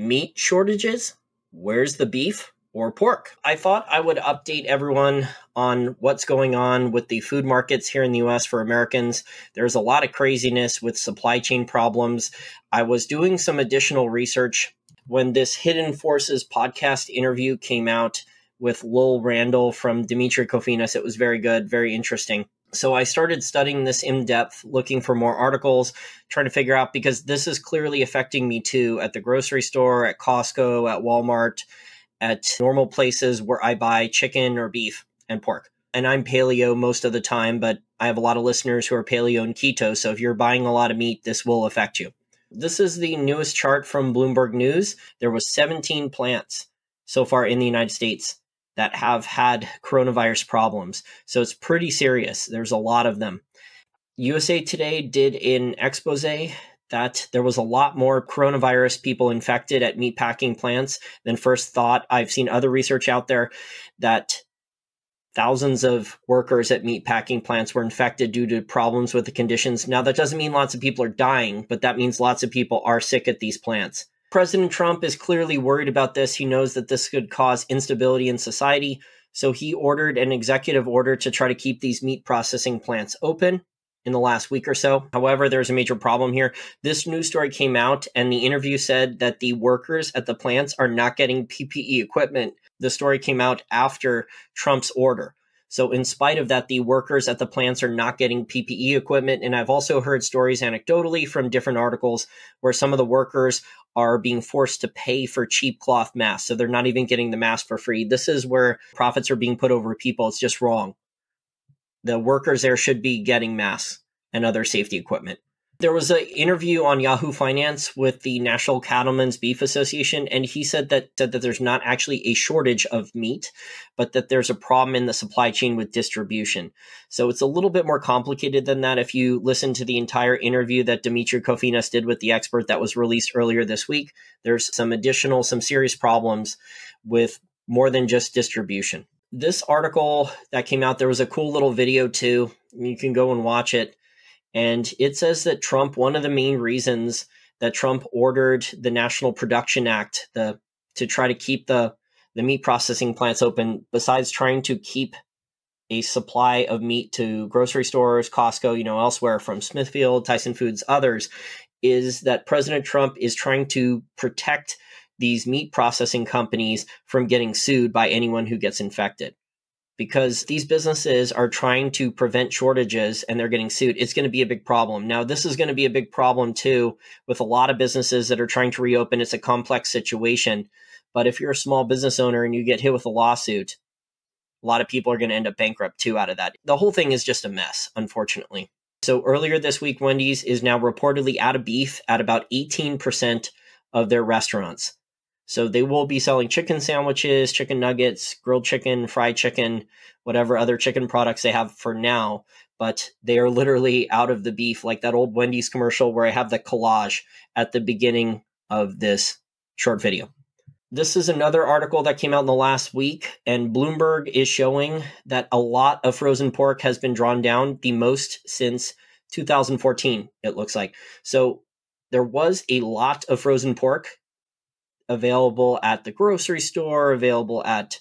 meat shortages. Where's the beef or pork? I thought I would update everyone on what's going on with the food markets here in the US for Americans. There's a lot of craziness with supply chain problems. I was doing some additional research when this Hidden Forces podcast interview came out with Lil Randall from Dimitri Kofinas. It was very good, very interesting. So I started studying this in depth, looking for more articles, trying to figure out because this is clearly affecting me too at the grocery store, at Costco, at Walmart, at normal places where I buy chicken or beef and pork. And I'm paleo most of the time, but I have a lot of listeners who are paleo and keto. So if you're buying a lot of meat, this will affect you. This is the newest chart from Bloomberg News. There was 17 plants so far in the United States that have had coronavirus problems. So it's pretty serious. There's a lot of them. USA Today did an expose that there was a lot more coronavirus people infected at meatpacking plants than first thought. I've seen other research out there that thousands of workers at meatpacking plants were infected due to problems with the conditions. Now, that doesn't mean lots of people are dying, but that means lots of people are sick at these plants. President Trump is clearly worried about this. He knows that this could cause instability in society. So he ordered an executive order to try to keep these meat processing plants open in the last week or so. However, there's a major problem here. This news story came out, and the interview said that the workers at the plants are not getting PPE equipment. The story came out after Trump's order. So, in spite of that, the workers at the plants are not getting PPE equipment. And I've also heard stories anecdotally from different articles where some of the workers are being forced to pay for cheap cloth masks. So they're not even getting the mask for free. This is where profits are being put over people. It's just wrong. The workers there should be getting masks and other safety equipment. There was an interview on Yahoo Finance with the National Cattlemen's Beef Association, and he said that, that, that there's not actually a shortage of meat, but that there's a problem in the supply chain with distribution. So it's a little bit more complicated than that. If you listen to the entire interview that Dimitri Kofinas did with the expert that was released earlier this week, there's some additional, some serious problems with more than just distribution. This article that came out, there was a cool little video too. You can go and watch it and it says that Trump, one of the main reasons that Trump ordered the National Production Act the, to try to keep the, the meat processing plants open, besides trying to keep a supply of meat to grocery stores, Costco, you know, elsewhere from Smithfield, Tyson Foods, others, is that President Trump is trying to protect these meat processing companies from getting sued by anyone who gets infected because these businesses are trying to prevent shortages and they're getting sued. It's going to be a big problem. Now, this is going to be a big problem too with a lot of businesses that are trying to reopen. It's a complex situation. But if you're a small business owner and you get hit with a lawsuit, a lot of people are going to end up bankrupt too out of that. The whole thing is just a mess, unfortunately. So earlier this week, Wendy's is now reportedly out of beef at about 18% of their restaurants. So they will be selling chicken sandwiches, chicken nuggets, grilled chicken, fried chicken, whatever other chicken products they have for now. But they are literally out of the beef, like that old Wendy's commercial where I have the collage at the beginning of this short video. This is another article that came out in the last week, and Bloomberg is showing that a lot of frozen pork has been drawn down, the most since 2014, it looks like. So there was a lot of frozen pork available at the grocery store, available at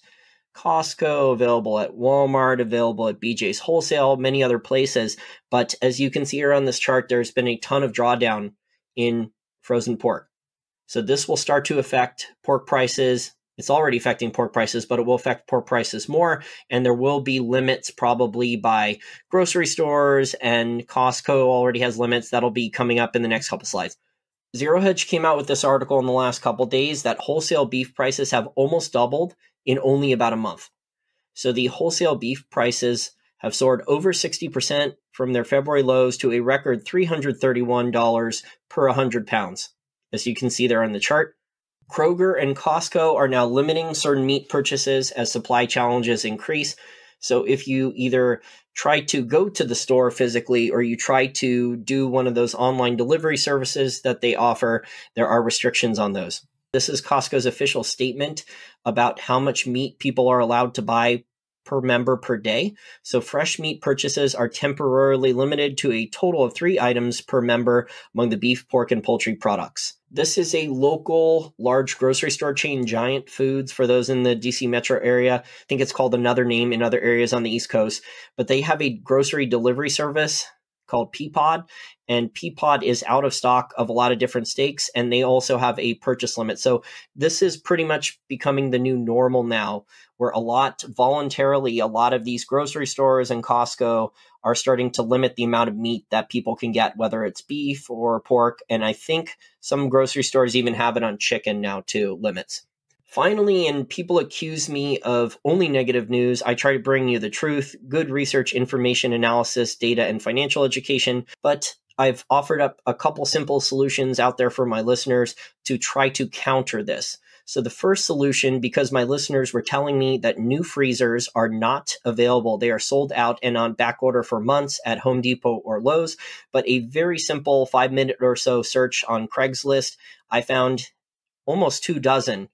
Costco, available at Walmart, available at BJ's Wholesale, many other places. But as you can see here on this chart, there's been a ton of drawdown in frozen pork. So this will start to affect pork prices. It's already affecting pork prices, but it will affect pork prices more. And there will be limits probably by grocery stores and Costco already has limits. That'll be coming up in the next couple slides. Zero Hedge came out with this article in the last couple days that wholesale beef prices have almost doubled in only about a month. So the wholesale beef prices have soared over 60% from their February lows to a record $331 per 100 pounds. As you can see there on the chart, Kroger and Costco are now limiting certain meat purchases as supply challenges increase. So if you either try to go to the store physically or you try to do one of those online delivery services that they offer, there are restrictions on those. This is Costco's official statement about how much meat people are allowed to buy per member per day. So fresh meat purchases are temporarily limited to a total of three items per member among the beef, pork, and poultry products. This is a local large grocery store chain, Giant Foods, for those in the DC metro area. I think it's called another name in other areas on the East Coast, but they have a grocery delivery service called peapod and peapod is out of stock of a lot of different stakes and they also have a purchase limit so this is pretty much becoming the new normal now where a lot voluntarily a lot of these grocery stores and costco are starting to limit the amount of meat that people can get whether it's beef or pork and i think some grocery stores even have it on chicken now too limits Finally, and people accuse me of only negative news, I try to bring you the truth, good research, information, analysis, data, and financial education. But I've offered up a couple simple solutions out there for my listeners to try to counter this. So, the first solution, because my listeners were telling me that new freezers are not available, they are sold out and on back order for months at Home Depot or Lowe's. But a very simple five minute or so search on Craigslist, I found almost two dozen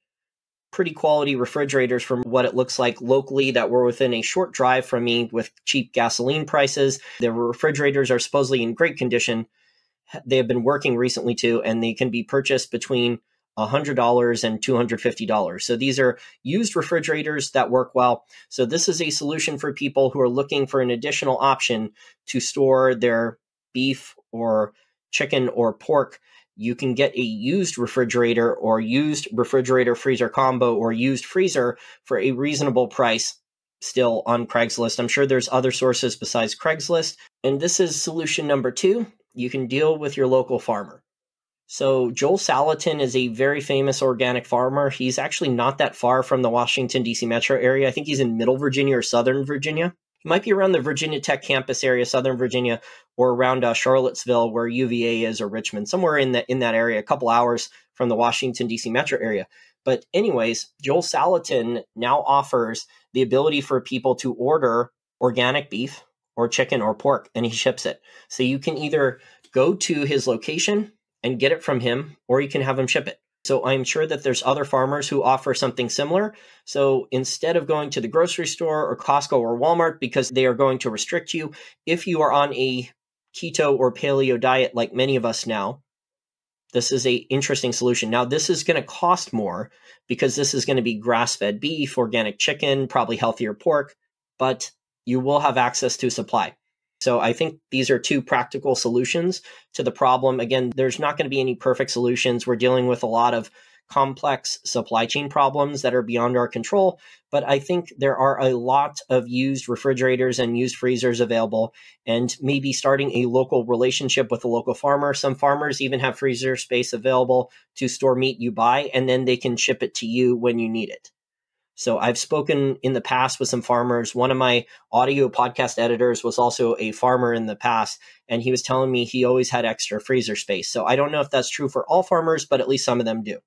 pretty quality refrigerators from what it looks like locally that were within a short drive from me with cheap gasoline prices. The refrigerators are supposedly in great condition. They have been working recently too, and they can be purchased between $100 and $250. So these are used refrigerators that work well. So this is a solution for people who are looking for an additional option to store their beef or chicken or pork you can get a used refrigerator or used refrigerator freezer combo or used freezer for a reasonable price still on Craigslist. I'm sure there's other sources besides Craigslist. And this is solution number two you can deal with your local farmer. So, Joel Salatin is a very famous organic farmer. He's actually not that far from the Washington, D.C. metro area. I think he's in middle Virginia or southern Virginia might be around the Virginia Tech campus area, Southern Virginia, or around uh, Charlottesville, where UVA is, or Richmond, somewhere in that in that area, a couple hours from the Washington D.C. metro area. But anyways, Joel Salatin now offers the ability for people to order organic beef or chicken or pork, and he ships it. So you can either go to his location and get it from him, or you can have him ship it. So I'm sure that there's other farmers who offer something similar. So instead of going to the grocery store or Costco or Walmart because they are going to restrict you, if you are on a keto or paleo diet like many of us now, this is a interesting solution. Now this is going to cost more because this is going to be grass-fed beef, organic chicken, probably healthier pork, but you will have access to supply. So I think these are two practical solutions to the problem. Again, there's not going to be any perfect solutions. We're dealing with a lot of complex supply chain problems that are beyond our control. But I think there are a lot of used refrigerators and used freezers available, and maybe starting a local relationship with a local farmer. Some farmers even have freezer space available to store meat you buy, and then they can ship it to you when you need it. So I've spoken in the past with some farmers. One of my audio podcast editors was also a farmer in the past, and he was telling me he always had extra freezer space. So I don't know if that's true for all farmers, but at least some of them do.